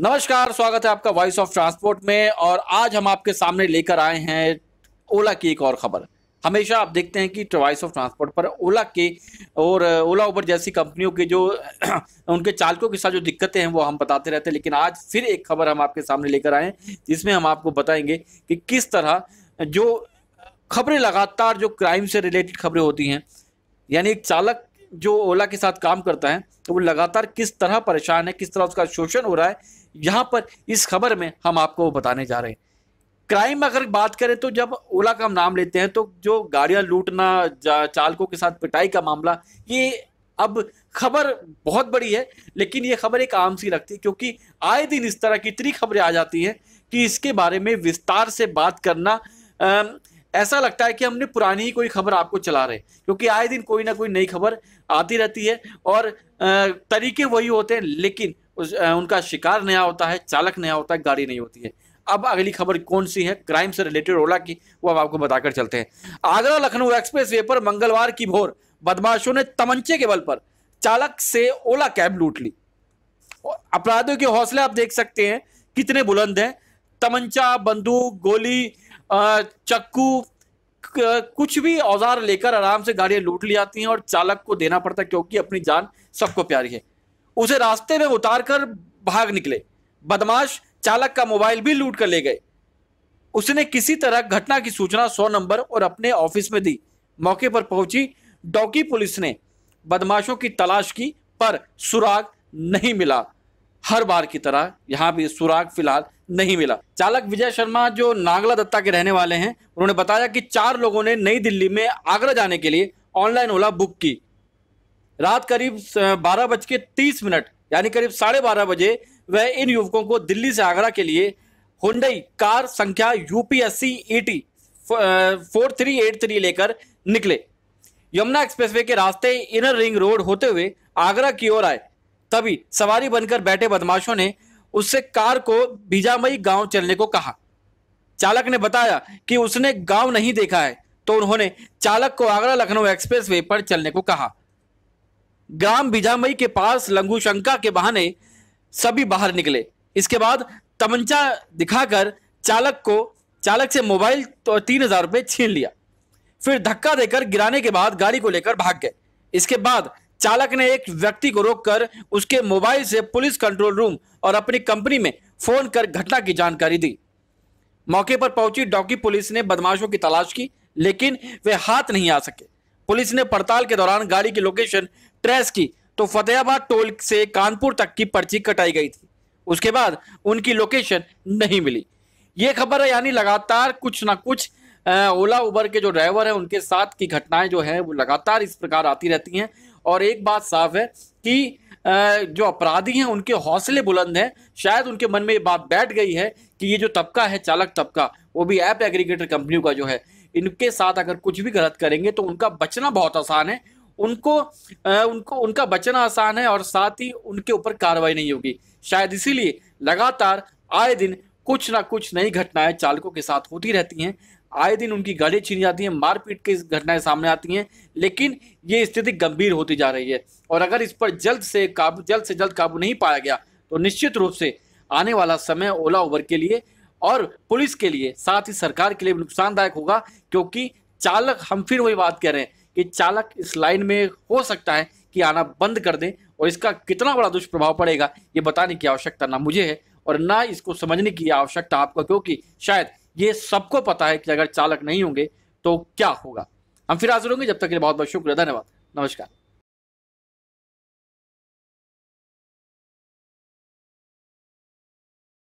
नमस्कार स्वागत है आपका वॉइस ऑफ ट्रांसपोर्ट में और आज हम आपके सामने लेकर आए हैं ओला की एक और खबर हमेशा आप देखते हैं कि वॉइस ऑफ ट्रांसपोर्ट पर ओला के और ओला उबर जैसी कंपनियों के जो उनके चालकों के साथ जो दिक्कतें हैं वो हम बताते रहते हैं लेकिन आज फिर एक खबर हम आपके सामने लेकर आए हैं जिसमें हम आपको बताएंगे कि किस तरह जो खबरें लगातार जो क्राइम से रिलेटेड खबरें होती हैं यानी एक चालक जो ओला के साथ काम करता है तो वो लगातार किस तरह परेशान है किस तरह उसका शोषण हो रहा है यहाँ पर इस खबर में हम आपको बताने जा रहे हैं क्राइम अगर बात करें तो जब ओला का हम नाम लेते हैं तो जो गाड़ियां लूटना चालकों के साथ पिटाई का मामला ये अब खबर बहुत बड़ी है लेकिन ये खबर एक आम सी लगती है क्योंकि आए दिन इस तरह की इतनी खबरें आ जाती हैं कि इसके बारे में विस्तार से बात करना ऐसा लगता है कि हमने पुरानी ही कोई खबर आपको चला रहे क्योंकि आए दिन कोई ना कोई नई खबर आती रहती है और तरीके वही होते हैं लेकिन उस, उनका शिकार नया होता है चालक नया होता है गाड़ी नहीं होती है अब अगली खबर कौन सी है क्राइम से रिलेटेड ओला की वो अब आपको बताकर चलते हैं आगरा लखनऊ एक्सप्रेस वे पर मंगलवार की भोर बदमाशों ने तमंचे के बल पर चालक से ओला कैब लूट ली अपराधियों के हौसले आप देख सकते हैं कितने बुलंद हैं तमंचा बंदूक गोली चक्कू कुछ भी औजार लेकर आराम से गाड़ियां लूट ली जाती हैं और चालक को देना पड़ता है क्योंकि अपनी जान सबको प्यारी है उसे रास्ते में उतार कर भाग निकले बदमाश चालक का मोबाइल भी लूट कर ले गए उसने किसी तरह घटना की सूचना सौ नंबर और अपने ऑफिस में दी मौके पर पहुंची डॉकी पुलिस ने बदमाशों की तलाश की पर सुराग नहीं मिला हर बार की तरह यहाँ भी सुराग फिलहाल नहीं मिला चालक विजय शर्मा जो नागला दत्ता के रहने वाले हैं उन्होंने बताया कि चार लोगों ने नई दिल्ली में आगरा जाने के लिए ऑनलाइन ओला बुक की रात करीब बारह बज के तीस मिनट यानी करीब साढ़े बारह बजे वह इन युवकों को दिल्ली से आगरा के लिए हुंडई कार संख्या UPSC AT e four three eight three लेकर निकले यमुना एक्सप्रेसवे के रास्ते इनर रिंग रोड होते हुए आगरा की ओर आए तभी सवारी बनकर बैठे बदमाशों ने उससे कार को बीजामई गांव चलने को कहा चालक ने बताया कि उसने गांव नहीं देखा है तो उन्होंने चालक को आगरा लखनऊ एक्सप्रेस वे पर चलने को कहा ग्राम बीजामई के पास लंगू शंका के बहाने सभी बाहर निकले इसके बाद तमंचा दिखाकर चालक को चालक से मोबाइल तो तीन हजार रुपये छीन लिया फिर धक्का देकर गिराने के बाद गाड़ी को लेकर भाग गए इसके बाद चालक ने एक व्यक्ति को रोककर उसके मोबाइल से पुलिस कंट्रोल रूम और अपनी कंपनी में फोन कर घटना की जानकारी दी मौके पर पहुंची डॉकी पुलिस ने बदमाशों की तलाश की लेकिन वे हाथ नहीं आ सके पुलिस ने पड़ताल के दौरान गाड़ी की लोकेशन ट्रेस की तो फतेहाबाद टोल से कानपुर तक की पर्ची कटाई गई थी उसके बाद उनकी लोकेशन नहीं मिली ये खबर है यानी लगातार कुछ ना कुछ ओला उबर के जो ड्राइवर हैं उनके साथ की घटनाएं जो है वो लगातार इस प्रकार आती रहती हैं और एक बात साफ है कि जो अपराधी हैं उनके हौसले बुलंद हैं शायद उनके मन में ये बात बैठ गई है कि ये जो तबका है चालक तबका वो भी ऐप एग्रीगेटर कंपनियों का जो है इनके साथ अगर कुछ भी गलत करेंगे तो उनका बचना बहुत आसान है उनको उनको उनका बचना आसान है और साथ ही उनके ऊपर कार्रवाई नहीं होगी शायद इसीलिए लगातार आए दिन कुछ ना कुछ नई घटनाएं चालकों के साथ होती रहती हैं आए दिन उनकी गाड़ी छीनी जाती हैं मारपीट की घटनाएं सामने आती हैं लेकिन ये स्थिति गंभीर होती जा रही है और अगर इस पर जल्द से काबू जल्द से जल्द काबू नहीं पाया गया तो निश्चित रूप से आने वाला समय ओला उबर के लिए और पुलिस के लिए साथ ही सरकार के लिए नुकसानदायक होगा क्योंकि चालक हम फिर वही बात कह रहे हैं कि चालक इस लाइन में हो सकता है कि आना बंद कर दें और इसका कितना बड़ा दुष्प्रभाव पड़ेगा ये बताने की आवश्यकता ना मुझे है और ना इसको समझने की आवश्यकता आपको क्योंकि शायद ये सबको पता है कि अगर चालक नहीं होंगे तो क्या होगा हम फिर हाजिर होंगे जब तक के लिए बहुत बहुत शुक्रिया धन्यवाद नमस्कार